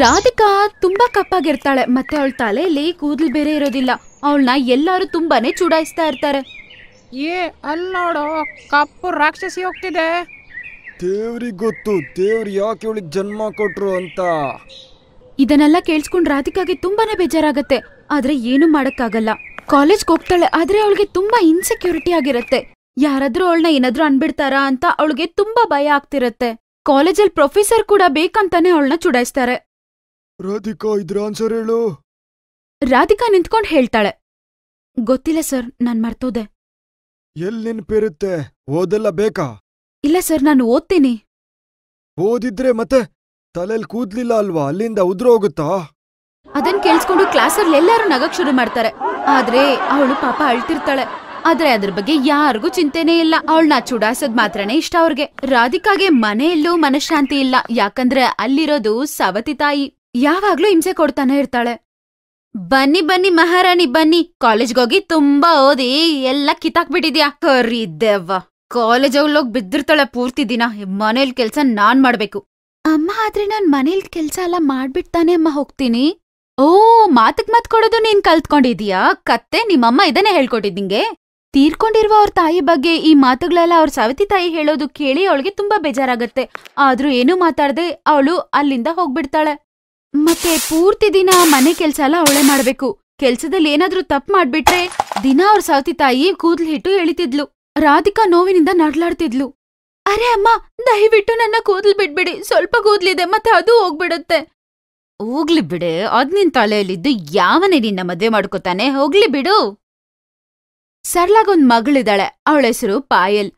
ರಾಧಿಕಾ ತುಂಬಾ ಕಪ್ಪಾಗಿರ್ತಾಳೆ ಮತ್ತೆ ಅವಳ ತಲೆಯಲ್ಲಿ ಕೂದಲು ಬೇರೆ ಇರೋದಿಲ್ಲ ಅವಳನ್ನ ಎಲ್ಲರೂ ತುಂಬಾನೇ ಚುಡಾಯಿಸ್ತಾ ಇರ್ತಾರೆ ಏ ಅಲ್ಲಿ ನೋಡು ಕಪ್ಪು ರಾಕ್ಷಸಿ ಹೋಗ್ತಿದೆ ದೇವ್ರಿಗೆ ಗೊತ್ತು ದೇವ್ರು ಯಾಕೆ ಇವಳಿಗೆ ಜನ್ಮ ಕೊಟ್ರು ಅಂತ ಇದನ್ನೆಲ್ಲ ಕೇಳಿಸ್ಕೊಂಡು ರಾಧಿಕಾಗೆ ತುಂಬಾನೇ ಬೇಜಾರಾಗತ್ತೆ ಆದ್ರೆ ಏನು ಮಾಡಕ್ಕಾಗಲ್ಲ ಕಾಲೇಜ್ಗೆ ಹೋಗ್ತಾಳೆ ಆದ್ರೆ ಅವಳಿಗೆ ತುಂಬಾ ಇನ್ಸೆಕ್ಯೂರಿಟಿ ಆಗಿರತ್ತೆ ಯಾರಾದ್ರೂ ಅವಳನ್ನ ಏನಾದ್ರೂ ಅನ್ಬಿಡ್ತಾರಾ ಅಂತ ಅವಳಿಗೆ ತುಂಬಾ ಭಯ ಆಗ್ತಿರತ್ತೆ ಕಾಲೇಜಲ್ಲಿ ಪ್ರೊಫೆಸರ್ ಕೂಡ ಬೇಕಂತಾನೆ ಅವಳನ್ನ ಚುಡಾಯಿಸ್ತಾರೆ ರಾಧಿಕಾ ಇದ್ರ ಆನ್ಸರ್ ಹೇಳು ರಾಧಿಕಾ ನಿಂತ್ಕೊಂಡು ಹೇಳ್ತಾಳೆ ಗೊತ್ತಿಲ್ಲ ಸರ್ ನಾನ್ ಮರ್ತೋದೆ ಎಲ್ಲಿ ನೆನಪಿರುತ್ತೆ ಓದೆಲ್ಲ ಬೇಕಾ ಇಲ್ಲ ಸರ್ ನಾನು ಓದ್ತೀನಿ ಓದಿದ್ರೆ ಮತ್ತೆ ತಲೆಲ್ ಕೂದ್ಲಿಲ್ಲ ಅಲ್ವಾ ಅಲ್ಲಿಂದ ಉದ್ರೋಗುತ್ತಾ ಅದನ್ ಕೇಳಿಸ್ಕೊಂಡು ಕ್ಲಾಸಲ್ಲಿ ಎಲ್ಲರೂ ನಗಕ್ ಶುರು ಮಾಡ್ತಾರೆ ಆದ್ರೆ ಅವಳು ಪಾಪ ಅಳ್ತಿರ್ತಾಳೆ ಆದ್ರೆ ಅದ್ರ ಬಗ್ಗೆ ಯಾರಿಗೂ ಚಿಂತೆನೇ ಇಲ್ಲ ಅವಳನ್ನ ಚುಡಾಸದ್ ಮಾತ್ರನೇ ಇಷ್ಟ ಅವ್ರಿಗೆ ರಾಧಿಕಾಗೆ ಮನೆಯಲ್ಲೂ ಮನಶಾಂತಿ ಇಲ್ಲ ಯಾಕಂದ್ರೆ ಅಲ್ಲಿರೋದು ಸವತಿ ತಾಯಿ ಯಾವಾಗ್ಲೂ ಹಿಂಸೆ ಕೊಡ್ತಾನೆ ಇರ್ತಾಳೆ ಬನ್ನಿ ಬನ್ನಿ ಮಹಾರಾಣಿ ಬನ್ನಿ ಕಾಲೇಜ್ಗೋಗಿ ತುಂಬಾ ಓದಿ ಎಲ್ಲ ಕಿತ್ತಾಕ್ಬಿಟ್ಟಿದ್ಯಾ ಕರಿದ್ದೆವ್ವ ಕಾಲೇಜ್ ಅವ್ಲೋಗ್ ಬಿದ್ದಿರ್ತಾಳೆ ಪೂರ್ತಿ ದಿನ ಮನೇಲ್ ಕೆಲ್ಸ ನಾನ್ ಮಾಡ್ಬೇಕು ಅಮ್ಮ ಆದ್ರೆ ನಾನ್ ಮನೇಲ್ ಕೆಲ್ಸ ಎಲ್ಲ ಮಾಡ್ಬಿಡ್ತಾನೆ ಅಮ್ಮ ಹೋಗ್ತೀನಿ ಓ ಮಾತಕ್ ಮಾತ್ ಕೊಡೋದು ನೀನ್ ಕಲ್ತ್ಕೊಂಡಿದೀಯಾ ಕತ್ತೆ ನಿಮ್ಮಮ್ಮ ಇದನ್ನೇ ಹೇಳ್ಕೊಟ್ಟಿದ್ದೀಂಗೆ ತೀರ್ಕೊಂಡಿರುವ ಅವ್ರ ತಾಯಿ ಬಗ್ಗೆ ಈ ಮಾತುಗಳೆಲ್ಲ ಅವ್ರ ಸವತಿ ತಾಯಿ ಹೇಳೋದು ಕೇಳಿ ಅವಳಿಗೆ ತುಂಬಾ ಬೇಜಾರಾಗತ್ತೆ ಆದ್ರೂ ಏನೂ ಮಾತಾಡದೆ ಅವಳು ಅಲ್ಲಿಂದ ಹೋಗ್ಬಿಡ್ತಾಳೆ ಮತ್ತೆ ಪೂರ್ತಿ ದಿನ ಮನೆ ಕೆಲ್ಸ ಎಲ್ಲ ಅವಳೆ ಮಾಡ್ಬೇಕು ಕೆಲ್ಸದಲ್ಲಿ ಏನಾದ್ರೂ ತಪ್ಪು ಮಾಡ್ಬಿಟ್ರೆ ದಿನ ಅವ್ರ ಸೌತಿ ತಾಯಿ ಕೂದ್ಲು ಹಿಟ್ಟು ಎಳಿತಿದ್ಲು ರಾಧಿಕಾ ನೋವಿನಿಂದ ನಡ್ಲಾಡ್ತಿದ್ಲು ಅರೆ ಅಮ್ಮ ದಯವಿಟ್ಟು ನನ್ನ ಕೂದಲು ಬಿಡ್ಬಿಡಿ ಸ್ವಲ್ಪ ಕೂದ್ಲಿದೆ ಮತ್ತೆ ಅದು ಹೋಗ್ಬಿಡುತ್ತೆ ಹೋಗ್ಲಿ ಬಿಡೆ ಅದ್ ನಿನ್ ತಲೆಯಲ್ಲಿದ್ದು ಯಾವನೇ ನಿನ್ನ ಮದ್ವೆ ಮಾಡ್ಕೊತಾನೆ ಹೋಗ್ಲಿ ಬಿಡು ಸರ್ಲಾಗೊಂದ್ ಮಗಳಿದ್ದಾಳೆ ಅವಳ ಹೆಸರು ಪಾಯಲ್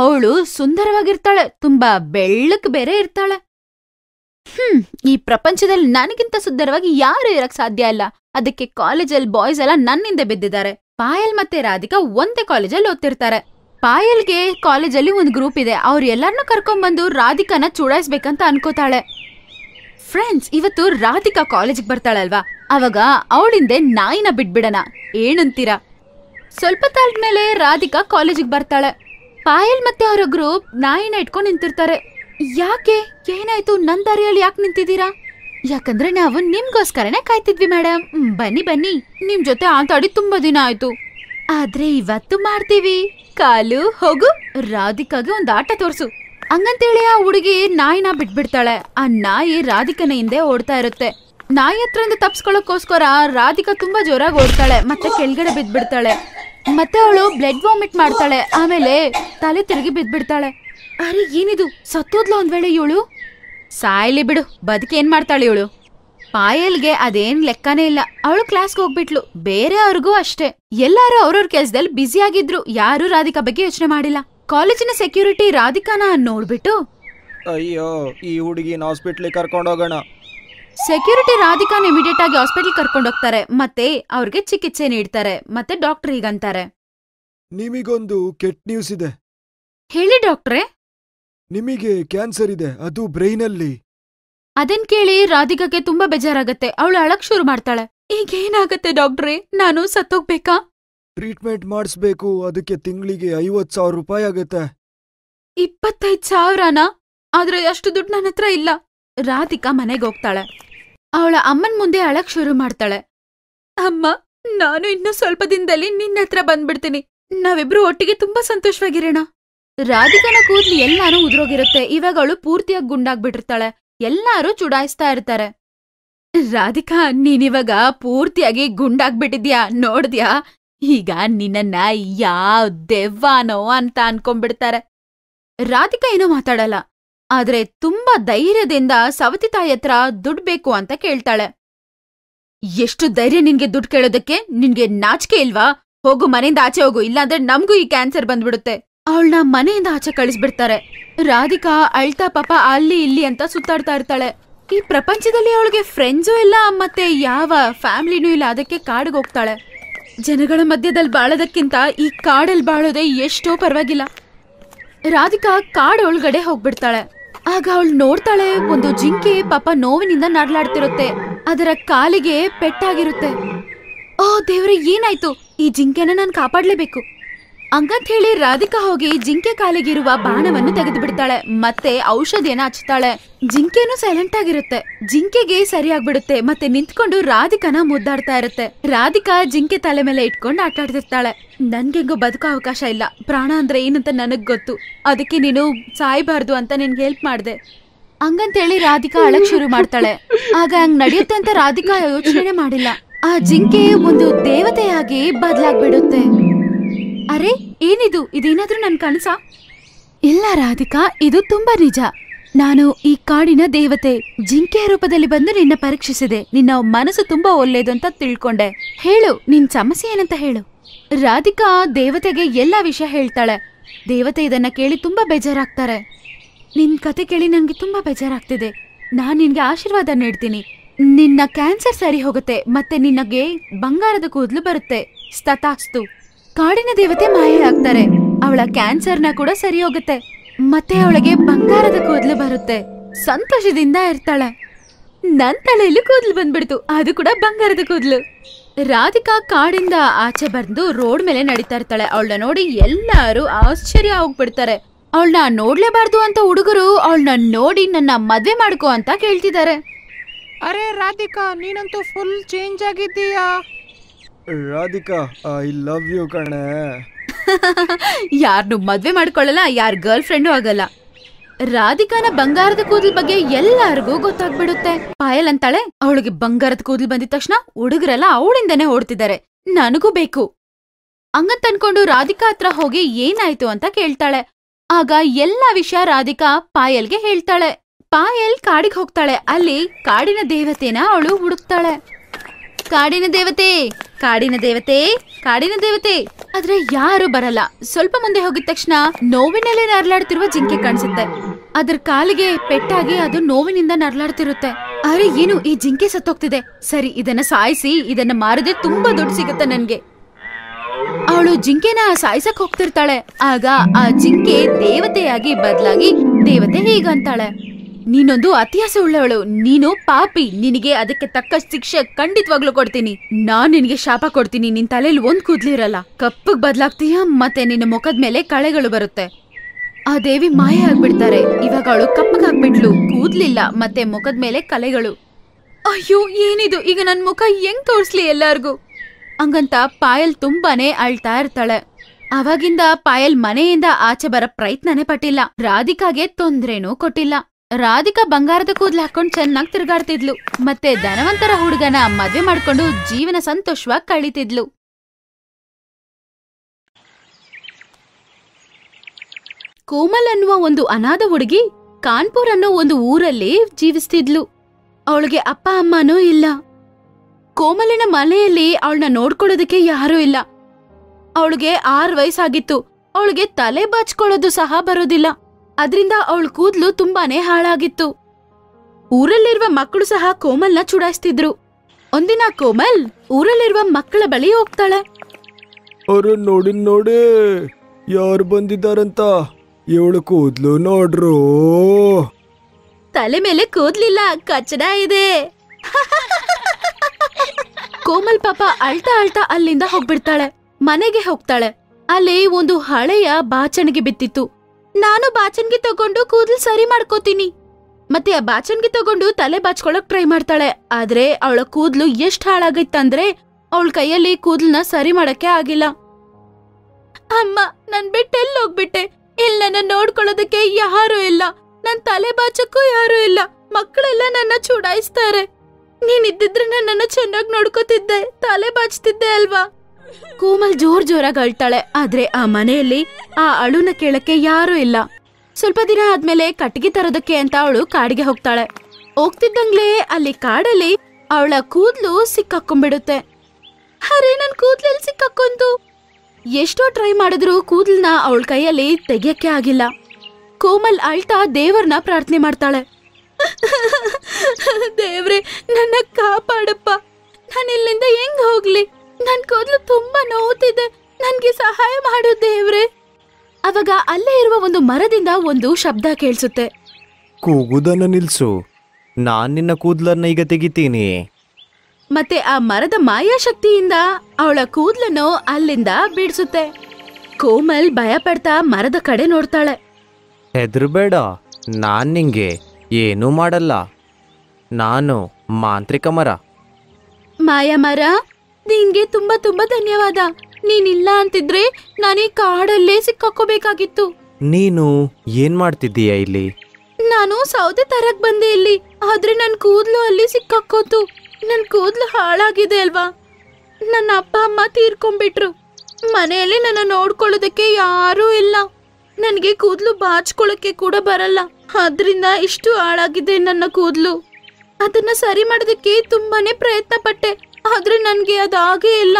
ಅವಳು ಸುಂದರವಾಗಿರ್ತಾಳೆ ತುಂಬಾ ಬೆಳ್ಳಕ್ ಬೇರೆ ಇರ್ತಾಳೆ ಹ್ಮ್ ಈ ಪ್ರಪಂಚದಲ್ಲಿ ನನಗಿಂತ ಸುಂದರವಾಗಿ ಯಾರು ಇರಕ್ ಸಾಧ್ಯ ಇಲ್ಲ ಅದಕ್ಕೆ ಕಾಲೇಜಲ್ಲಿ ಬಾಯ್ಸ್ ಎಲ್ಲ ನನ್ನಿಂದ ಬಿದ್ದಿದ್ದಾರೆ ಪಾಯಲ್ ಮತ್ತೆ ರಾಧಿಕಾ ಒಂದೇ ಕಾಲೇಜಲ್ಲಿ ಓದ್ತಿರ್ತಾರೆ ಪಾಯಲ್ಗೆ ಕಾಲೇಜಲ್ಲಿ ಒಂದು ಗ್ರೂಪ್ ಇದೆ ಅವ್ರು ಎಲ್ಲರನ್ನೂ ಕರ್ಕೊಂಡ್ಬಂದು ರಾಧಿಕಾನ ಚೂಡಾಯಿಸ್ಬೇಕಂತ ಅನ್ಕೋತಾಳೆ ಫ್ರೆಂಡ್ಸ್ ಇವತ್ತು ರಾಧಿಕಾ ಕಾಲೇಜಿಗೆ ಬರ್ತಾಳಲ್ವಾ ಅವಾಗ ಅವಳಿಂದೆ ನಾಯಿನ ಬಿಟ್ಬಿಡಣ ಏನಂತೀರಾ ಸ್ವಲ್ಪ ಮೇಲೆ ರಾಧಿಕಾ ಕಾಲೇಜಿಗೆ ಬರ್ತಾಳೆ ಪಾಯಲ್ ಮತ್ತೆ ಅವರ ಗ್ರೂಪ್ ನಾಯಿನ ಇಟ್ಕೊಂಡು ನಿಂತಿರ್ತಾರೆ ಯಾಕೆ ಏನಾಯ್ತು ನನ್ನ ದಾರಿಯಲ್ಲಿ ಯಾಕೆ ನಿಂತಿದ್ದೀರಾ ಯಾಕಂದ್ರೆ ನಾವು ನಿಮ್ಗೋಸ್ಕರನೇ ಕಾಯ್ತಿದ್ವಿ ಮೇಡಮ್ ಬನ್ನಿ ಬನ್ನಿ ನಿಮ್ ಜೊತೆ ಆತಾಡಿ ತುಂಬಾ ದಿನ ಆಯ್ತು ಆದ್ರೆ ಇವತ್ತು ಮಾಡ್ತೀವಿ ಕಾಲು ಹೋಗು ರಾಧಿಕಾಗೆ ಒಂದು ಆಟ ತೋರಿಸು ಹಂಗಂತೇಳಿ ಆ ಹುಡುಗಿ ನಾಯಿನ ಬಿಟ್ಬಿಡ್ತಾಳೆ ಆ ನಾಯಿ ರಾಧಿಕನ ಹಿಂದೆ ಓಡ್ತಾ ಇರುತ್ತೆ ನಾಯಿ ಹತ್ರ ತಪ್ಸ್ಕೊಳಕ್ಕೋಸ್ಕರ ರಾಧಿಕಾ ತುಂಬಾ ಜೋರಾಗಿ ಓಡ್ತಾಳೆ ಮತ್ತೆ ಕೆಳಗಡೆ ಬಿದ್ದ್ಬಿಡ್ತಾಳೆ ಮತ್ತೆ ಅವಳು ಬ್ಲಡ್ ವಾಮಿಟ್ ಮಾಡ್ತಾಳೆ ಆಮೇಲೆ ತಲೆ ತಿರುಗಿ ಬಿದ್ದ್ಬಿಡ್ತಾಳೆ ಅರೆ ಏನಿದು ಸತ್ತೋದ್ಲ ಒಂದ್ ವೇಳೆ ಇವಳು ಸಾಯ್ಲಿ ಬಿಡು ಬದುಕೇನ್ ಮಾಡ್ತಾಳೆ ಇವಳು ಪಾಯಲ್ಗೆ ಅದೇನ್ ಲೆಕ್ಕನೇ ಇಲ್ಲ ಅವಳು ಕ್ಲಾಸ್ಗೆ ಹೋಗ್ಬಿಟ್ಲು ಬೇರೆ ಅವ್ರಿಗೂ ಅಷ್ಟೇ ಎಲ್ಲಾರು ಅವ್ರವ್ರ ಕೆಲ್ಸದಲ್ಲಿ ಬ್ಯುಸಿ ಆಗಿದ್ರು ಯಾರು ರಾಧಿಕಾ ಬಗ್ಗೆ ಯೋಚನೆ ಮಾಡಿಲ್ಲ ಕಾಲೇಜಿನ ಸೆಕ್ಯೂರಿಟಿ ರಾಧಿಕಾನ ನೋಡ್ಬಿಟ್ಟು ಅಯ್ಯೋ ಈ ಹುಡುಗಿನ ಹಾಸ್ಪಿಟ್ಲಿಗೆ ಕರ್ಕೊಂಡೋಗೋಣ ಸೆಕ್ಯೂರಿಟಿ ರಾಧಿಕಾನ ಇಮಿಡಿಯೇಟ್ ಆಗಿ ಹಾಸ್ಪಿಟಲ್ ಕರ್ಕೊಂಡೋಗ್ತಾರೆ ಮತ್ತೆ ಅವ್ರಿಗೆ ಚಿಕಿತ್ಸೆ ನೀಡ್ತಾರೆ ಮತ್ತೆ ಡಾಕ್ಟರ್ ಈಗಂತಾರೆ ನಿಮಗೊಂದು ಕೆಟ್ಟ ನ್ಯೂಸ್ ಇದೆ ಹೇಳಿ ಡಾಕ್ಟ್ರೇ ನಿಮಗೆ ಕ್ಯಾನ್ಸರ್ ಇದೆ ಅದು ಬ್ರೈನಲ್ಲಿ ಅದನ್ ಕೇಳಿ ರಾಧಿಕಾಗೆ ತುಂಬಾ ಬೇಜಾರಾಗತ್ತೆ ಅವಳು ಅಳಕ್ ಶುರು ಮಾಡ್ತಾಳೆ ಈಗ ಏನಾಗತ್ತೆ ಡಾಕ್ಟ್ರೇ ನಾನು ಸತ್ತೋಗ್ಬೇಕಾ ಟ್ರೀಟ್ಮೆಂಟ್ ಮಾಡಿಸ್ಬೇಕು ಅದಕ್ಕೆ ತಿಂಗಳಿಗೆ ಐವತ್ ಸಾವಿರ ರೂಪಾಯಿ ಆಗತ್ತೆ ಇಪ್ಪತ್ತೈದು ಸಾವಿರನಾ ಆದ್ರೆ ಅಷ್ಟು ದುಡ್ಡು ನನ್ನ ಹತ್ರ ಇಲ್ಲ ರಾಧಿಕಾ ಮನೆಗೆ ಹೋಗ್ತಾಳೆ ಅವಳ ಅಮ್ಮನ್ ಮುಂದೆ ಅಳಕ್ ಶುರು ಮಾಡ್ತಾಳೆ ಅಮ್ಮ ನಾನು ಇನ್ನೂ ಸ್ವಲ್ಪ ದಿನದಲ್ಲಿ ನಿನ್ನ ಹತ್ರ ಬಂದ್ಬಿಡ್ತೀನಿ ನಾವಿಬ್ರು ಒಟ್ಟಿಗೆ ತುಂಬಾ ಸಂತೋಷವಾಗಿರೋಣ ರಾಧಿಕನ ಕೂದ್ಲಿ ಎಲ್ಲಾರು ಉದ್ರೋಗಿರುತ್ತೆ ಇವಾಗಳು ಪೂರ್ತಿಯಾಗಿ ಗುಂಡಾಗ್ಬಿಟ್ಟಿರ್ತಾಳೆ ಎಲ್ಲಾರು ಚುಡಾಯಿಸ್ತಾ ಇರ್ತಾರೆ ರಾಧಿಕಾ ನೀನಿವಾಗ ಪೂರ್ತಿಯಾಗಿ ಗುಂಡಾಗ್ಬಿಟ್ಟಿದ್ಯಾ ನೋಡ್ದ್ಯಾ ಈಗ ನಿನ್ನನ್ನ ಯಾವ ದೆವ್ವಾನೋ ಅಂತ ಅನ್ಕೊಂಡ್ಬಿಡ್ತಾರೆ ರಾಧಿಕಾ ಏನೂ ಮಾತಾಡಲ್ಲ ಆದ್ರೆ ತುಂಬಾ ಧೈರ್ಯದಿಂದ ಸವತಿ ತಾಯಿ ಹತ್ರ ದುಡ್ಡು ಬೇಕು ಅಂತ ಕೇಳ್ತಾಳೆ ಎಷ್ಟು ಧೈರ್ಯ ನಿನ್ಗೆ ದುಡ್ಡು ಕೇಳೋದಕ್ಕೆ ನಿನ್ಗೆ ನಾಚಿಕೆ ಇಲ್ವಾ ಹೋಗು ಮನೆಯಿಂದ ಆಚೆ ಹೋಗು ಇಲ್ಲಾಂದ್ರೆ ನಮಗೂ ಈ ಕ್ಯಾನ್ಸರ್ ಬಂದ್ಬಿಡುತ್ತೆ ಅವಳನ್ನ ಮನೆಯಿಂದ ಆಚೆ ಕಳಿಸ್ಬಿಡ್ತಾರೆ ರಾಧಿಕಾ ಅಳ್ತಾ ಪಾಪ ಅಲ್ಲಿ ಇಲ್ಲಿ ಅಂತ ಸುತ್ತಾಡ್ತಾ ಇರ್ತಾಳೆ ಈ ಪ್ರಪಂಚದಲ್ಲಿ ಅವಳಿಗೆ ಫ್ರೆಂಡ್ಸು ಇಲ್ಲ ಮತ್ತೆ ಯಾವ ಫ್ಯಾಮಿಲಿನೂ ಇಲ್ಲ ಅದಕ್ಕೆ ಕಾಡಿಗೆ ಹೋಗ್ತಾಳೆ ಜನಗಳ ಮಧ್ಯದಲ್ಲಿ ಬಾಳೋದಕ್ಕಿಂತ ಈ ಕಾಡಲ್ಲಿ ಬಾಳೋದೇ ಎಷ್ಟೋ ಪರವಾಗಿಲ್ಲ ರಾಧಿಕಾ ಕಾಡು ಒಳಗಡೆ ಹೋಗ್ಬಿಡ್ತಾಳೆ ಆಗ ಅವಳು ನೋಡ್ತಾಳೆ ಒಂದು ಜಿಂಕೆ ಪಾಪ ನೋವಿನಿಂದ ನಡ್ಲಾಡ್ತಿರುತ್ತೆ ಅದರ ಕಾಲಿಗೆ ಪೆಟ್ಟಾಗಿರುತ್ತೆ ಓ ದೇವ್ರೆ ಏನಾಯ್ತು ಈ ಜಿಂಕೆನ ನಾನು ಕಾಪಾಡ್ಲೇಬೇಕು ಹಂಗಂತ ಹೇಳಿ ರಾಧಿಕಾ ಹೋಗಿ ಜಿಂಕೆ ಕಾಲಿಗಿರುವ ಬಾಣವನ್ನು ತೆಗೆದು ಬಿಡ್ತಾಳೆ ಮತ್ತೆ ಔಷಧಿಯನ್ನ ಹಚ್ತಾಳೆ ಜಿಂಕೆನೂ ಸೈಲೆಂಟ್ ಆಗಿರುತ್ತೆ ಜಿಂಕೆಗೆ ಸರಿಯಾಗ್ಬಿಡುತ್ತೆ ಮತ್ತೆ ನಿಂತ್ಕೊಂಡು ರಾಧಿಕಾನ ಮುದ್ದಾಡ್ತಾ ಇರುತ್ತೆ ರಾಧಿಕಾ ಜಿಂಕೆ ತಲೆ ಮೇಲೆ ಇಟ್ಕೊಂಡು ಆಟಾಡ್ತಿರ್ತಾಳೆ ಆಡ್ತಿರ್ತಾಳೆ ಬದುಕೋ ಅವಕಾಶ ಇಲ್ಲ ಪ್ರಾಣ ಅಂದ್ರೆ ಏನಂತ ನನಗ್ ಗೊತ್ತು ಅದಕ್ಕೆ ನೀನು ಸಾಯ್ಬಾರ್ದು ಅಂತ ನಿನ್ಗೆ ಹೆಲ್ಪ್ ಮಾಡಿದೆ ಹಂಗಂತೇಳಿ ರಾಧಿಕಾ ಅಳಕ್ ಶುರು ಮಾಡ್ತಾಳೆ ಆಗ ಹಂಗ್ ನಡೆಯುತ್ತೆ ಅಂತ ರಾಧಿಕಾ ಯೋಚನೆ ಮಾಡಿಲ್ಲ ಆ ಜಿಂಕೆ ಒಂದು ದೇವತೆಯಾಗಿ ಬದಲಾಗ್ಬಿಡುತ್ತೆ ಅರೆ ಏನಿದು ಇದೇನಾದ್ರೂ ನನ್ ಕನಸ ಇಲ್ಲ ರಾಧಿಕಾ ಇದು ತುಂಬಾ ನಿಜ ನಾನು ಈ ಕಾಡಿನ ದೇವತೆ ಜಿಂಕೆಯ ರೂಪದಲ್ಲಿ ಬಂದು ನಿನ್ನ ಪರೀಕ್ಷಿಸಿದೆ ನಿನ್ನ ಮನಸ್ಸು ತುಂಬಾ ಒಳ್ಳೇದು ಅಂತ ತಿಳ್ಕೊಂಡೆ ಹೇಳು ನಿನ್ ಸಮಸ್ಯೆ ಏನಂತ ಹೇಳು ರಾಧಿಕಾ ದೇವತೆಗೆ ಎಲ್ಲ ವಿಷಯ ಹೇಳ್ತಾಳೆ ದೇವತೆ ಇದನ್ನ ಕೇಳಿ ತುಂಬಾ ಬೇಜಾರಾಗ್ತಾರೆ ನಿನ್ ಕತೆ ಕೇಳಿ ನನಗೆ ತುಂಬಾ ಬೇಜಾರಾಗ್ತಿದೆ ನಾನು ನಿನ್ಗೆ ಆಶೀರ್ವಾದ ನೀಡ್ತೀನಿ ನಿನ್ನ ಕ್ಯಾನ್ಸರ್ ಸರಿ ಹೋಗುತ್ತೆ ಮತ್ತೆ ನಿನಗೆ ಬಂಗಾರದ ಕೂದಲು ಬರುತ್ತೆ ಸ್ತತಾಸ್ತು ಕಾಡಿನ ದೇವತೆ ಮಾಯ ಆಗ್ತಾರೆ ಅವಳ ಕ್ಯಾನ್ಸರ್ನ ಕೂಡ ಸರಿ ಹೋಗುತ್ತೆ ಮತ್ತೆ ಅವಳಿಗೆ ಬಂಗಾರದ ಕೂದಲು ಬರುತ್ತೆ ಸಂತೋಷದಿಂದ ಇರ್ತಾಳೆ ನನ್ ತಲೆಯಲ್ಲಿ ಕೂದಲು ಬಂದ್ಬಿಡ್ತು ಅದು ಕೂಡ ಬಂಗಾರದ ಕೂದಲು ರಾಧಿಕಾ ಕಾಡಿಂದ ಆಚೆ ಬಂದು ರೋಡ್ ಮೇಲೆ ನಡೀತಾ ಇರ್ತಾಳೆ ಅವಳನ್ನ ನೋಡಿ ಎಲ್ಲರೂ ಆಶ್ಚರ್ಯ ಹೋಗ್ಬಿಡ್ತಾರೆ ಅವಳನ್ನ ನೋಡ್ಲೇಬಾರ್ದು ಅಂತ ಹುಡುಗರು ಅವಳನ್ನ ನೋಡಿ ನನ್ನ ಮದ್ವೆ ಮಾಡ್ಕೋ ಅಂತ ಕೇಳ್ತಿದ್ದಾರೆ ಅರೆ ರಾಧಿಕಾ ನೀನಂತೂ ಫುಲ್ ಚೇಂಜ್ ಆಗಿದ್ದೀಯಾ ರಾಧಿಕಾ ಐ ಲವ್ ಯು ಕಣೆ ಯಾರನ್ನು ಮದ್ವೆ ಮಾಡ್ಕೊಳ್ಳಲ್ಲ ಯಾರ ಗರ್ಲ್ ಫ್ರೆಂಡು ಆಗಲ್ಲ ರಾಧಿಕಾನ ಬಂಗಾರದ ಕೂದಲ್ ಬಗ್ಗೆ ಎಲ್ಲಾರ್ಗೂ ಗೊತ್ತಾಗ್ಬಿಡುತ್ತೆ ಪಾಯಲ್ ಅಂತಾಳೆ ಅವಳಿಗೆ ಬಂಗಾರದ ಕೂದಲ್ ಬಂದಿದ ತಕ್ಷಣ ಹುಡುಗರೆಲ್ಲ ಅವಳಿಂದನೇ ಓಡ್ತಿದ್ದಾರೆ ನನಗೂ ಬೇಕು ಹಂಗಂತ ಅನ್ಕೊಂಡು ರಾಧಿಕಾ ಹತ್ರ ಹೋಗಿ ಏನಾಯ್ತು ಅಂತ ಕೇಳ್ತಾಳೆ ಆಗ ಎಲ್ಲಾ ವಿಷಯ ರಾಧಿಕಾ ಪಾಯಲ್ಗೆ ಹೇಳ್ತಾಳೆ ಪಾಯಲ್ ಕಾಡಿಗೆ ಹೋಗ್ತಾಳೆ ಅಲ್ಲಿ ಕಾಡಿನ ದೇವತೆನ ಅವಳು ಹುಡುಕ್ತಾಳೆ ಕಾಡಿನ ದೇವತೆ ಕಾಡಿನ ದೇವತೆ ಕಾಡಿನ ದೇವತೆ ಆದ್ರೆ ಯಾರು ಬರಲ್ಲ ಸ್ವಲ್ಪ ಮುಂದೆ ಹೋಗಿದ ತಕ್ಷಣ ನೋವಿನಲ್ಲೇ ನರಳಾಡ್ತಿರುವ ಜಿಂಕೆ ಕಾಣಿಸುತ್ತೆ ಅದ್ರ ಕಾಲಿಗೆ ಪೆಟ್ಟಾಗಿ ಅದು ನೋವಿನಿಂದ ನರಳಾಡ್ತಿರುತ್ತೆ ಅರೆ ಏನು ಈ ಜಿಂಕೆ ಸತ್ತೋಗ್ತಿದೆ ಸರಿ ಇದನ್ನ ಸಾಯಿಸಿ ಇದನ್ನ ಮಾರದೆ ತುಂಬಾ ದುಡ್ಡು ಸಿಗುತ್ತೆ ನನ್ಗೆ ಅವಳು ಜಿಂಕೆನ ಸಾಯಿಸಕ್ ಹೋಗ್ತಿರ್ತಾಳೆ ಆಗ ಆ ಜಿಂಕೆ ದೇವತೆಯಾಗಿ ಬದಲಾಗಿ ದೇವತೆ ಹೀಗಂತಾಳೆ ನೀನೊಂದು ಅತಿಯಾಸೆ ಉಳ್ಳವಳು ನೀನು ಪಾಪಿ ನಿನಗೆ ಅದಕ್ಕೆ ತಕ್ಕ ಶಿಕ್ಷೆ ಖಂಡಿತವಾಗ್ಲೂ ಕೊಡ್ತೀನಿ ನಾನು ನಿನಗೆ ಶಾಪ ಕೊಡ್ತೀನಿ ನಿನ್ ತಲೆಯಲ್ಲಿ ಒಂದ್ ಕೂದ್ಲಿರಲ್ಲ ಕಪ್ಪಗ್ ಬದ್ಲಾಗ್ತೀಯ ಮತ್ತೆ ನಿನ್ನ ಮುಖದ ಮೇಲೆ ಕಳೆಗಳು ಬರುತ್ತೆ ಆ ದೇವಿ ಮಾಯ ಆಗ್ಬಿಡ್ತಾರೆ ಇವಾಗ ಅವಳು ಕಪ್ಪಗಾಗ್ಬಿಟ್ಲು ಕೂದ್ಲಿಲ್ಲ ಮತ್ತೆ ಮುಖದ ಮೇಲೆ ಕಲೆಗಳು ಅಯ್ಯೋ ಏನಿದು ಈಗ ನನ್ ಮುಖ ಹೆಂಗ್ ತೋರಿಸ್ಲಿ ಎಲ್ಲಾರ್ಗೂ ಹಂಗಂತ ಪಾಯಲ್ ತುಂಬಾನೇ ಅಳ್ತಾ ಇರ್ತಾಳೆ ಅವಾಗಿಂದ ಪಾಯಲ್ ಮನೆಯಿಂದ ಆಚೆ ಬರ ಪ್ರಯತ್ನನೇ ಪಟ್ಟಿಲ್ಲ ರಾಧಿಕಾಗೆ ತೊಂದ್ರೆನೂ ಕೊಟ್ಟಿಲ್ಲ ರಾಧಿಕಾ ಬಂಗಾರದ ಕೂದ್ಲು ಹಾಕೊಂಡು ಚೆನ್ನಾಗಿ ತಿರುಗಾಡ್ತಿದ್ಲು ಮತ್ತೆ ಧನವಂತರ ಹುಡುಗನ ಮದುವೆ ಮಾಡ್ಕೊಂಡು ಜೀವನ ಸಂತೋಷವಾಗಿ ಕಳೀತಿದ್ಲು ಕೋಮಲ್ ಅನ್ನುವ ಒಂದು ಅನಾಥ ಹುಡುಗಿ ಕಾನ್ಪುರ್ ಅನ್ನೋ ಒಂದು ಊರಲ್ಲಿ ಜೀವಿಸ್ತಿದ್ಲು ಅವಳಿಗೆ ಅಪ್ಪ ಅಮ್ಮನೂ ಇಲ್ಲ ಕೋಮಲಿನ ಮನೆಯಲ್ಲಿ ಅವಳನ್ನ ನೋಡ್ಕೊಳ್ಳೋದಕ್ಕೆ ಯಾರೂ ಇಲ್ಲ ಅವಳಿಗೆ ಆರು ವಯಸ್ಸಾಗಿತ್ತು ಅವಳಿಗೆ ತಲೆ ಬಾಚ್ಕೊಳ್ಳೋದು ಸಹ ಬರೋದಿಲ್ಲ ಅದರಿಂದ ಅವಳ ಕೂದಲು ತುಂಬಾನೇ ಹಾಳಾಗಿತ್ತು ಊರಲ್ಲಿರುವ ಮಕ್ಕಳು ಸಹ ಕೋಮಲ್ನ ಚುಡಾಯಿಸ್ತಿದ್ರು ಒಂದಿನ ಕೋಮಲ್ ಊರಲ್ಲಿರುವ ಮಕ್ಕಳ ಬಳಿ ಹೋಗ್ತಾಳೆ ಅವರು ನೋಡಿ ನೋಡಿ ಯಾರು ಬಂದಿದ್ದಾರಂತ ಇವಳು ಕೂದ್ಲು ನೋಡ್ರು ತಲೆ ಮೇಲೆ ಕೂದ್ಲಿಲ್ಲ ಕಚ್ಚಡ ಇದೆ ಕೋಮಲ್ ಪಾಪ ಅಳ್ತಾ ಅಳ್ತಾ ಅಲ್ಲಿಂದ ಹೋಗ್ಬಿಡ್ತಾಳೆ ಮನೆಗೆ ಹೋಗ್ತಾಳೆ ಅಲ್ಲಿ ಒಂದು ಹಳೆಯ ಬಾಚಣಿಗೆ ಬಿತ್ತಿತ್ತು ನಾನು ಬಾಚನ್ಗೆ ತಗೊಂಡು ಕೂದಲು ಸರಿ ಮಾಡ್ಕೋತೀನಿ ಮತ್ತೆ ಆ ಬಾಚನ್ಗೆ ತಗೊಂಡು ತಲೆ ಬಾಚ್ಕೊಳಕ್ ಟ್ರೈ ಮಾಡ್ತಾಳೆ ಆದ್ರೆ ಅವಳ ಕೂದ್ಲು ಎಷ್ಟ್ ಅಂದ್ರೆ ಅವಳ ಕೈಯಲ್ಲಿ ಕೂದಲನ್ನ ಸರಿ ಮಾಡಕ್ಕೆ ಆಗಿಲ್ಲ ಅಮ್ಮ ನನ್ ಬಿಟ್ಟೆಲ್ಲಿ ಹೋಗ್ಬಿಟ್ಟೆ ಇಲ್ಲಿ ನನ್ನ ನೋಡ್ಕೊಳ್ಳೋದಕ್ಕೆ ಯಾರು ಇಲ್ಲ ನನ್ ತಲೆ ಬಾಚಕ್ಕೂ ಯಾರು ಇಲ್ಲ ಮಕ್ಕಳೆಲ್ಲ ನನ್ನ ಚೂಡಾಯಿಸ್ತಾರೆ ನೀನ್ ಇದ್ದಿದ್ರೆ ನನ್ನನ್ನು ಚೆನ್ನಾಗಿ ನೋಡ್ಕೋತಿದ್ದೆ ತಲೆ ಬಾಚ್ತಿದ್ದೆ ಅಲ್ವಾ ಕೋಮಲ್ ಜೋರ್ ಜೋರಾಗಿ ಅಳ್ತಾಳೆ ಆದ್ರೆ ಆ ಮನೆಯಲ್ಲಿ ಆ ಅಳುನ ಕೇಳಕ್ಕೆ ಯಾರೂ ಇಲ್ಲ ಸ್ವಲ್ಪ ದಿನ ಆದ್ಮೇಲೆ ಕಟ್ಟಿಗೆ ತರೋದಕ್ಕೆ ಅಂತ ಅವಳು ಕಾಡಿಗೆ ಹೋಗ್ತಾಳೆ ಹೋಗ್ತಿದ್ದಂಗ್ಲೆ ಅಲ್ಲಿ ಕಾಡಲ್ಲಿ ಅವಳ ಕೂದ್ಲು ಸಿಕ್ಕಾಕೊಂಡ್ಬಿಡುತ್ತೆ ಅರೆ ನನ್ ಕೂದ್ಲಲ್ಲಿ ಸಿಕ್ಕಾಕೊಂತು ಎಷ್ಟೋ ಟ್ರೈ ಮಾಡಿದ್ರು ಕೂದ್ಲನ್ನ ಅವಳ ಕೈಯಲ್ಲಿ ತೆಗಿಯಕ್ಕೆ ಆಗಿಲ್ಲ ಕೋಮಲ್ ಅಳ್ತಾ ದೇವರನ್ನ ಪ್ರಾರ್ಥನೆ ಮಾಡ್ತಾಳೆ ದೇವ್ರೆ ನನ್ನ ಕಾಪಾಡಪ್ಪ ನಾನು ಇಲ್ಲಿಂದ ಹೆಂಗ್ ಹೋಗ್ಲಿ ನನ್ ಕೂದಲು ತುಂಬಾ ನೋವುತ್ತಿದೆ ನನ್ಗೆ ಸಹಾಯ ಮಾಡು ದೇವ್ರೆ ಅವಾಗ ಅಲ್ಲೇ ಇರುವ ಒಂದು ಮರದಿಂದ ಒಂದು ಶಬ್ದ ಕೇಳಿಸುತ್ತೆ ಕೂಗುದನ್ನ ನಿಲ್ಸು ನಾನ್ ನಿನ್ನ ಕೂದಲನ್ನ ಈಗ ತೆಗಿತೀನಿ ಮತ್ತೆ ಆ ಮರದ ಮಾಯಾ ಶಕ್ತಿಯಿಂದ ಅವಳ ಕೂದಲನ್ನು ಅಲ್ಲಿಂದ ಬಿಡಿಸುತ್ತೆ ಕೋಮಲ್ ಭಯ ಪಡ್ತಾ ಮರದ ಕಡೆ ನೋಡ್ತಾಳೆ ಬೇಡ ನಾನ್ ನಿಂಗೆ ಏನೂ ಮಾಡಲ್ಲ ನಾನು ಮಾಂತ್ರಿಕ ಮರ ಮಾಯಾ ಮರ ನಿನ್ಗೆ ತುಂಬಾ ತುಂಬಾ ಧನ್ಯವಾದ ನೀನಿಲ್ಲ ಅಂತಿದ್ರೆ ನಾನೇ ಕಾಡಲ್ಲೇ ಸಿಕ್ಕಾಕೋಬೇಕಾಗಿತ್ತು ನೀನು ಏನ್ ಮಾಡ್ತಿದ್ದೀಯ ಇಲ್ಲಿ ನಾನು ಸೌದೆ ತರಕ್ ಬಂದೆ ಇಲ್ಲಿ ಆದ್ರೆ ನನ್ ಕೂದ್ಲು ಅಲ್ಲಿ ಸಿಕ್ಕಾಕೋತು ನನ್ ಕೂದ್ಲು ಹಾಳಾಗಿದೆ ಅಲ್ವಾ ನನ್ನ ಅಪ್ಪ ಅಮ್ಮ ತೀರ್ಕೊಂಡ್ಬಿಟ್ರು ಮನೆಯಲ್ಲಿ ನನ್ನ ನೋಡ್ಕೊಳ್ಳೋದಕ್ಕೆ ಯಾರೂ ಇಲ್ಲ ನನಗೆ ಕೂದ್ಲು ಬಾಚ್ಕೊಳ್ಳೋಕ್ಕೆ ಕೂಡ ಬರಲ್ಲ ಆದ್ರಿಂದ ಇಷ್ಟು ಹಾಳಾಗಿದೆ ನನ್ನ ಕೂದ್ಲು ಅದನ್ನ ಸರಿ ಮಾಡೋದಕ್ಕೆ ತುಂಬಾನೇ ಪ್ರಯತ್ನ ಪಟ್ಟೆ ಆದ್ರೆ ನನಗೆ ಅದಾಗೇ ಇಲ್ಲ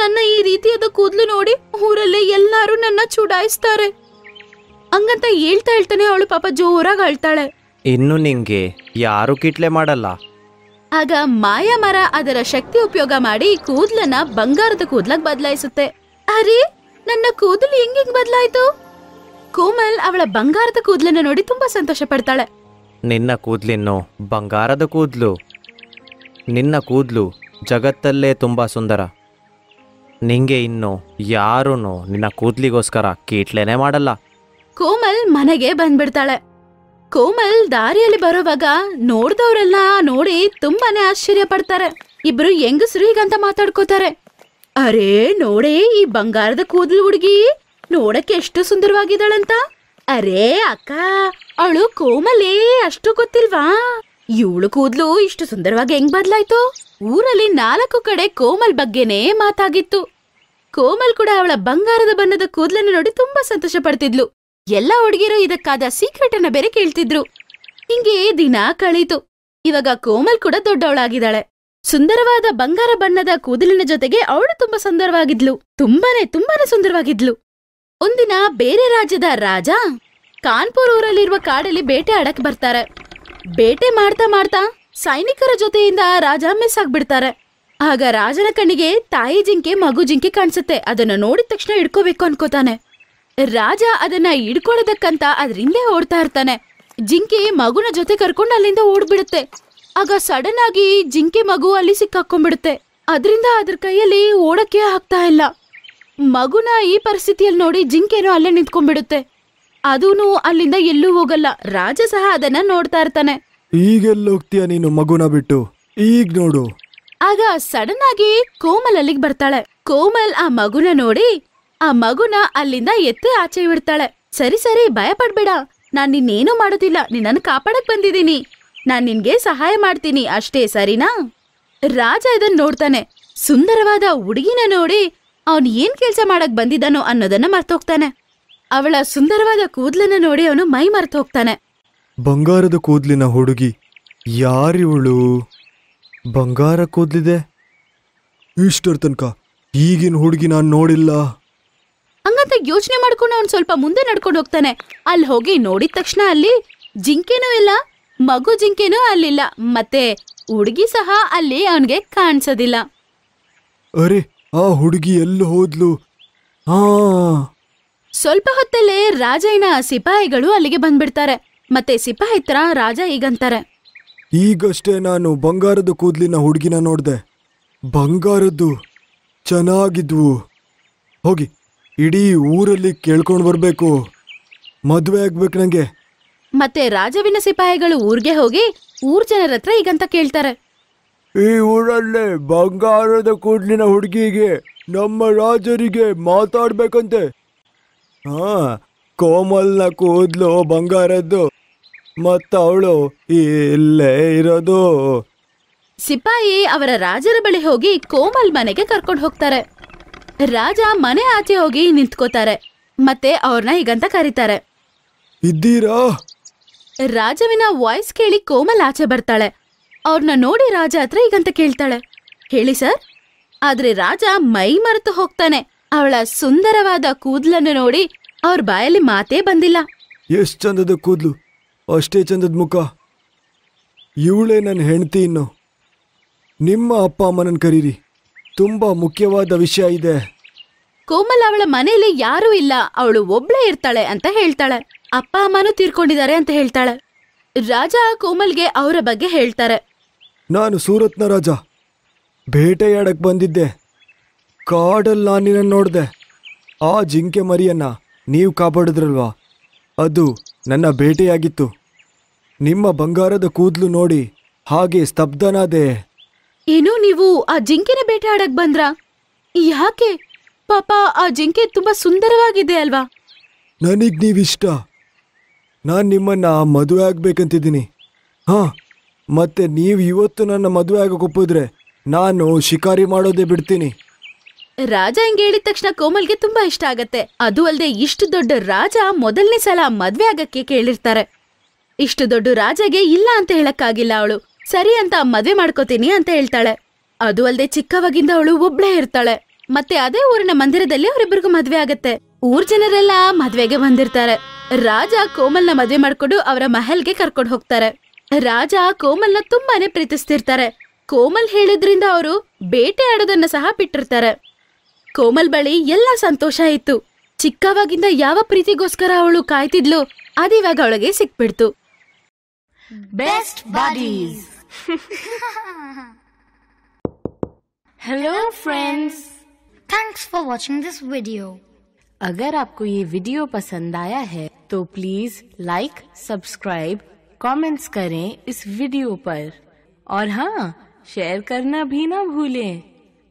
ನನ್ನ ಈ ರೀತಿಯಾದ ಕೂದಲು ನೋಡಿ ಊರಲ್ಲೇ ಎಲ್ಲರೂ ನನ್ನ ಚುಡಾಯಿಸ್ತಾರೆ ಹಂಗಂತ ಹೇಳ್ತಾ ಹೇಳ್ತಾನೆ ಅವಳು ಪಾಪ ಜೋರಾಗಿ ಅಳ್ತಾಳೆ ಇನ್ನು ನಿಂಗೆ ಯಾರು ಕಿಟ್ಲೆ ಮಾಡಲ್ಲ ಆಗ ಮಾಯ ಮರ ಅದರ ಶಕ್ತಿ ಉಪಯೋಗ ಮಾಡಿ ಕೂದ್ಲನ್ನ ಬಂಗಾರದ ಕೂದ್ಲಕ್ ಬದಲಾಯಿಸುತ್ತೆ ಅರೆ ನನ್ನ ಕೂದಲು ಹೆಂಗ್ ಬದಲಾಯ್ತು ಕೋಮಲ್ ಅವಳ ಬಂಗಾರದ ಕೂದ್ಲನ್ನ ನೋಡಿ ತುಂಬಾ ಸಂತೋಷ ಪಡ್ತಾಳೆ ನಿನ್ನ ಕೂದ್ಲಿನ್ನು ಬಂಗಾರದ ಕೂದ್ಲು ನಿನ್ನ ಕೂದ್ಲು ಜಗತ್ತಲ್ಲೇ ತುಂಬ ಸುಂದರ ನಿಂಗೆ ಇನ್ನು ಯಾರೂ ನಿನ್ನ ಕೂದ್ಲಿಗೋಸ್ಕರ ಕೀಟ್ಲೇನೆ ಮಾಡಲ್ಲ ಕೋಮಲ್ ಮನೆಗೆ ಬಂದ್ಬಿಡ್ತಾಳೆ ಕೋಮಲ್ ದಾರಿಯಲ್ಲಿ ಬರುವಾಗ ನೋಡ್ದವ್ರೆಲ್ಲ ನೋಡಿ ತುಂಬಾನೇ ಆಶ್ಚರ್ಯ ಪಡ್ತಾರೆ ಇಬ್ರು ಹೆಂಗಸರು ಹೀಗಂತ ಮಾತಾಡ್ಕೋತಾರೆ ಅರೇ ನೋಡಿ ಈ ಬಂಗಾರದ ಕೂದಲು ಹುಡುಗಿ ನೋಡಕ್ಕೆ ಎಷ್ಟು ಸುಂದರವಾಗಿದ್ದಾಳಂತ ಅರೇ ಅಕ್ಕ ಅವಳು ಕೋಮಲೇ ಅಷ್ಟು ಗೊತ್ತಿಲ್ವಾ ಇವಳು ಕೂದ್ಲು ಇಷ್ಟು ಸುಂದರವಾಗಿ ಹೆಂಗ್ ಬದಲಾಯ್ತು ಊರಲ್ಲಿ ನಾಲ್ಕು ಕಡೆ ಕೋಮಲ್ ಬಗ್ಗೆನೇ ಮಾತಾಗಿತ್ತು ಕೋಮಲ್ ಕೂಡ ಅವಳ ಬಂಗಾರದ ಬಣ್ಣದ ಕೂದಲನ್ನು ನೋಡಿ ತುಂಬಾ ಸಂತೋಷ ಪಡ್ತಿದ್ಲು ಎಲ್ಲ ಹುಡುಗಿರು ಇದಕ್ಕಾದ ಸೀಕ್ರೆಟ್ ಅನ್ನ ಬೇರೆ ಕೇಳ್ತಿದ್ರು ಹಿಂಗೆ ದಿನ ಕಳೀತು ಇವಾಗ ಕೋಮಲ್ ಕೂಡ ದೊಡ್ಡವಳಾಗಿದ್ದಾಳೆ ಸುಂದರವಾದ ಬಂಗಾರ ಬಣ್ಣದ ಕೂದಲಿನ ಜೊತೆಗೆ ಅವಳು ತುಂಬಾ ಸುಂದರವಾಗಿದ್ಲು ತುಂಬಾನೇ ತುಂಬಾನೇ ಸುಂದರವಾಗಿದ್ಲು ಒಂದಿನ ಬೇರೆ ರಾಜ್ಯದ ರಾಜ ಕಾನ್ಪುರ್ ಊರಲ್ಲಿರುವ ಕಾಡಲ್ಲಿ ಬೇಟೆ ಆಡಕ್ ಬರ್ತಾರೆ ಬೇಟೆ ಮಾಡ್ತಾ ಮಾಡ್ತಾ ಸೈನಿಕರ ಜೊತೆಯಿಂದ ರಾಜ ಮಿಸ್ ಆಗ್ಬಿಡ್ತಾರೆ ಆಗ ರಾಜನ ಕಣ್ಣಿಗೆ ತಾಯಿ ಜಿಂಕೆ ಮಗು ಜಿಂಕೆ ಕಾಣಿಸುತ್ತೆ ಅದನ್ನ ನೋಡಿದ ತಕ್ಷಣ ಹಿಡ್ಕೋಬೇಕು ಅನ್ಕೋತಾನೆ ರಾಜ ಅದನ್ನ ಇಡ್ಕೊಳ್ಳೋದಕ್ಕಂತ ಅದ್ರಿಂದ ಓಡ್ತಾ ಇರ್ತಾನೆ ಜಿಂಕೆ ಮಗುನ ಜೊತೆ ಕರ್ಕೊಂಡು ಅಲ್ಲಿಂದ ಓಡ್ಬಿಡುತ್ತೆ ಆಗ ಸಡನ್ ಆಗಿ ಜಿಂಕೆ ಮಗು ಅಲ್ಲಿ ಸಿಕ್ಕಾಕೊಂಡ್ಬಿಡುತ್ತೆ ಅದರಿಂದ ಅದ್ರ ಕೈಯಲ್ಲಿ ಓಡಕ್ಕೆ ಆಗ್ತಾ ಇಲ್ಲ ಮಗುನ ಈ ಪರಿಸ್ಥಿತಿಯಲ್ಲಿ ನೋಡಿ ಜಿಂಕೆನೂ ಅಲ್ಲೇ ನಿಂತ್ಕೊಂಡ್ಬಿಡುತ್ತೆ ಅದೂನು ಅಲ್ಲಿಂದ ಎಲ್ಲೂ ಹೋಗಲ್ಲ ರಾಜ ಸಹ ಅದನ್ನ ನೋಡ್ತಾ ಇರ್ತಾನೆ ಈಗೆಲ್ಲ ಹೋಗ್ತೀಯ ನೀನು ಮಗುನ ಬಿಟ್ಟು ಈಗ ನೋಡು ಆಗ ಸಡನ್ ಆಗಿ ಕೋಮಲ್ ಅಲ್ಲಿಗೆ ಬರ್ತಾಳೆ ಕೋಮಲ್ ಆ ಮಗುನ ನೋಡಿ ಆ ಮಗುನ ಅಲ್ಲಿಂದ ಎತ್ತಿ ಆಚೆ ಬಿಡ್ತಾಳೆ ಸರಿ ಸರಿ ಭಯ ಪಡ್ಬೇಡ ನಾನ್ ನಿನ್ನೇನು ಮಾಡೋದಿಲ್ಲ ನಿನ್ನನ್ನು ಕಾಪಾಡಕ್ ಬಂದಿದ್ದೀನಿ ನಾನ್ ನಿನ್ಗೆ ಸಹಾಯ ಮಾಡ್ತೀನಿ ಅಷ್ಟೇ ಸರಿನಾ ರಾಜ ಇದನ್ ನೋಡ್ತಾನೆ ಸುಂದರವಾದ ಹುಡುಗಿನ ನೋಡಿ ಅವನ್ ಏನ್ ಕೆಲ್ಸ ಮಾಡಕ್ ಬಂದಿದ್ದಾನೋ ಅನ್ನೋದನ್ನ ಮರ್ತೋಗ್ತಾನೆ ಅವಳ ಸುಂದರವಾದ ಕೂದ್ಲನ್ನ ನೋಡಿ ಅವನು ಮೈ ಮರೆತು ಹೋಗ್ತಾನೆ ಬಂಗಾರದ ಕೂದ್ಲಿನ ಹುಡುಗಿ ಯಾರಿವಳು ಬಂಗಾರ ಕೂದ್ಲಿದೆ ಇಷ್ಟರ ತನಕ ಈಗಿನ ಹುಡುಗಿ ನಾನು ನೋಡಿಲ್ಲ ಹಂಗಂತ ಯೋಚನೆ ಮಾಡ್ಕೊಂಡು ಅವನು ಸ್ವಲ್ಪ ಮುಂದೆ ನಡ್ಕೊಂಡು ಹೋಗ್ತಾನೆ ಅಲ್ಲಿ ಹೋಗಿ ನೋಡಿದ ತಕ್ಷಣ ಅಲ್ಲಿ ಜಿಂಕೆನೂ ಇಲ್ಲ ಮಗು ಜಿಂಕೆನೂ ಅಲ್ಲಿಲ್ಲ ಮತ್ತೆ ಹುಡುಗಿ ಸಹ ಅಲ್ಲಿ ಅವನಿಗೆ ಕಾಣಿಸೋದಿಲ್ಲ ಅರೆ ಆ ಹುಡುಗಿ ಎಲ್ಲಿ ಹೋದ್ಲು ಹಾ ಸ್ವಲ್ಪ ಹೊತ್ತಲ್ಲೇ ರಾಜಯ್ಯನ ಸಿಪಾಯಿಗಳು ಅಲ್ಲಿಗೆ ಬಂದ್ಬಿಡ್ತಾರೆ ಮತ್ತೆ ಸಿಪಾಯಿ ಹತ್ರ ರಾಜ ಈಗಂತಾರೆ ಈಗಷ್ಟೇ ನಾನು ಬಂಗಾರದ ಕೂದ್ಲಿನ ಹುಡುಗಿನ ನೋಡಿದೆ ಬಂಗಾರದ್ದು ಚೆನ್ನಾಗಿದ್ವು ಹೋಗಿ ಇಡೀ ಊರಲ್ಲಿ ಕೇಳ್ಕೊಂಡು ಬರಬೇಕು ಮದುವೆ ಆಗ್ಬೇಕು ನಂಗೆ ಮತ್ತೆ ರಾಜವಿನ ಸಿಪಾಯಿಗಳು ಊರಿಗೆ ಹೋಗಿ ಊರ್ ಜನರ ಹತ್ರ ಈಗಂತ ಕೇಳ್ತಾರೆ ಈ ಊರಲ್ಲೇ ಬಂಗಾರದ ಕೂಡ್ಲಿನ ಹುಡುಗಿಗೆ ನಮ್ಮ ರಾಜರಿಗೆ ಮಾತಾಡ್ಬೇಕಂತೆ ಹಾ ಕೋಮಲ್ನ ಕೂದ್ಲು ಬಂಗಾರದ್ದು ಮತ್ತವಳು ಅವಳು ಇಲ್ಲೇ ಇರೋದು ಸಿಪಾಯಿ ಅವರ ರಾಜರ ಬಳಿ ಹೋಗಿ ಕೋಮಲ್ ಮನೆಗೆ ಕರ್ಕೊಂಡು ಹೋಗ್ತಾರೆ ರಾಜ ಮನೆ ಆಚೆ ಹೋಗಿ ನಿಂತ್ಕೋತಾರೆ ಮತ್ತೆ ಅವ್ರನ್ನ ಈಗಂತ ಕರೀತಾರೆ ಇದ್ದೀರಾ ರಾಜವಿನ ವಾಯ್ಸ್ ಕೇಳಿ ಕೋಮಲ್ ಆಚೆ ಬರ್ತಾಳೆ ಅವ್ರನ್ನ ನೋಡಿ ರಾಜ ಹತ್ರ ಈಗಂತ ಕೇಳ್ತಾಳೆ ಹೇಳಿ ಸರ್ ಆದ್ರೆ ರಾಜ ಮೈ ಮರೆತು ಹೋಗ್ತಾನೆ ಅವಳ ಸುಂದರವಾದ ಕೂದಲನ್ನು ನೋಡಿ ಅವ್ರ ಬಾಯಲ್ಲಿ ಮಾತೇ ಬಂದಿಲ್ಲ ಎಷ್ಟ್ ಚಂದದ ಕೂದ್ಲು ಅಷ್ಟೇ ಚಂದದ ಮುಖ ಇವಳೇ ನನ್ನ ಹೆಂಡತಿ ಇನ್ನು ನಿಮ್ಮ ಅಪ್ಪ ಅಮ್ಮನನ್ನು ಕರೀರಿ ತುಂಬಾ ಮುಖ್ಯವಾದ ವಿಷಯ ಇದೆ ಕೋಮಲ್ ಅವಳ ಮನೆಯಲ್ಲಿ ಯಾರೂ ಇಲ್ಲ ಅವಳು ಒಬ್ಳೇ ಇರ್ತಾಳೆ ಅಂತ ಹೇಳ್ತಾಳೆ ಅಪ್ಪ ಅಮ್ಮನೂ ತೀರ್ಕೊಂಡಿದ್ದಾರೆ ಅಂತ ಹೇಳ್ತಾಳೆ ರಾಜ ಕೋಮಲ್ಗೆ ಅವರ ಬಗ್ಗೆ ಹೇಳ್ತಾರೆ ನಾನು ಸೂರತ್ನ ರಾಜ ಬೇಟೆಯಾಡಕ್ ಬಂದಿದ್ದೆ ಕಾಡಲ್ಲಿ ನಿನ್ನ ನೋಡಿದೆ ಆ ಜಿಂಕೆ ಮರಿಯನ್ನ ನೀವು ಕಾಪಾಡಿದ್ರಲ್ವಾ ಅದು ನನ್ನ ಬೇಟೆಯಾಗಿತ್ತು ನಿಮ್ಮ ಬಂಗಾರದ ಕೂದಲು ನೋಡಿ ಹಾಗೆ ಸ್ತಬ್ಧನಾದೆ ಏನು ನೀವು ಆ ಜಿಂಕೆನ ಬೇಟೆ ಆಡಕ್ ಬಂದ್ರ ಯಾಕೆ ಪಾಪ ಆ ಜಿಂಕೆ ತುಂಬಾ ಸುಂದರವಾಗಿದೆ ಅಲ್ವಾ ನನಗ್ ನೀವಿಷ್ಟ ನಾನು ನಿಮ್ಮನ್ನ ಮದುವೆ ಆಗ್ಬೇಕಂತಿದ್ದೀನಿ ಹಾ ಮತ್ತೆ ನೀವು ಇವತ್ತು ನನ್ನ ಮದುವೆ ಆಗಕ್ಕೆ ಒಪ್ಪಿದ್ರೆ ನಾನು ಶಿಕಾರಿ ಮಾಡೋದೇ ಬಿಡ್ತೀನಿ ರಾಜ ಹಿಂಗ್ ಹೇಳಿದ ತಕ್ಷಣ ಕೋಮಲ್ಗೆ ತುಂಬಾ ಇಷ್ಟ ಆಗತ್ತೆ ಅದು ಅಲ್ಲದೆ ಇಷ್ಟು ದೊಡ್ಡ ರಾಜ ಮೊದಲನೇ ಸಲ ಮದ್ವೆ ಆಗಕ್ಕೆ ಕೇಳಿರ್ತಾರೆ ಇಷ್ಟು ದೊಡ್ಡ ರಾಜಗೆ ಇಲ್ಲ ಅಂತ ಹೇಳಕ್ಕಾಗಿಲ್ಲ ಅವಳು ಸರಿ ಅಂತ ಮದ್ವೆ ಮಾಡ್ಕೋತೀನಿ ಅಂತ ಹೇಳ್ತಾಳೆ ಅದು ಅಲ್ಲದೆ ಚಿಕ್ಕವಾಗಿಂದ ಅವಳು ಒಬ್ಳೇ ಇರ್ತಾಳೆ ಮತ್ತೆ ಅದೇ ಊರಿನ ಮಂದಿರದಲ್ಲಿ ಅವರಿಬ್ಬರಿಗೂ ಮದ್ವೆ ಆಗತ್ತೆ ಊರ್ ಜನರೆಲ್ಲ ಮದ್ವೆಗೆ ಬಂದಿರ್ತಾರೆ ರಾಜ ಕೋಮಲ್ನ ಮದ್ವೆ ಮಾಡ್ಕೊಂಡು ಅವರ ಮಹಲ್ಗೆ ಕರ್ಕೊಂಡು ಹೋಗ್ತಾರೆ ರಾಜ ಕೋಮಲ್ನ ತುಂಬಾನೇ ಪ್ರೀತಿಸ್ತಿರ್ತಾರೆ ಕೋಮಲ್ ಹೇಳಿದ್ರಿಂದ ಅವರು ಬೇಟೆ ಆಡೋದನ್ನ ಸಹ ಬಿಟ್ಟಿರ್ತಾರೆ ಕೋಮಲ್ ಬಳಿ ಎಲ್ಲ ಸಂತೋಷ ಇತ್ತು ಚಿಕ್ಕವಾಗಿಂದ ಯಾವ ಪ್ರೀತಿಗೋಸ್ಕರ ಅವಳು ಅದಿವಾಗ ಅವಳಿಗೆ ಸಿಕ್ಬಿಡ್ತು best buddies hello friends thanks for watching this video अगर आपको ये वीडियो पसंद आया है तो प्लीज लाइक सब्सक्राइब कमेंट्स करें इस वीडियो पर और हाँ शेयर करना भी ना भूलें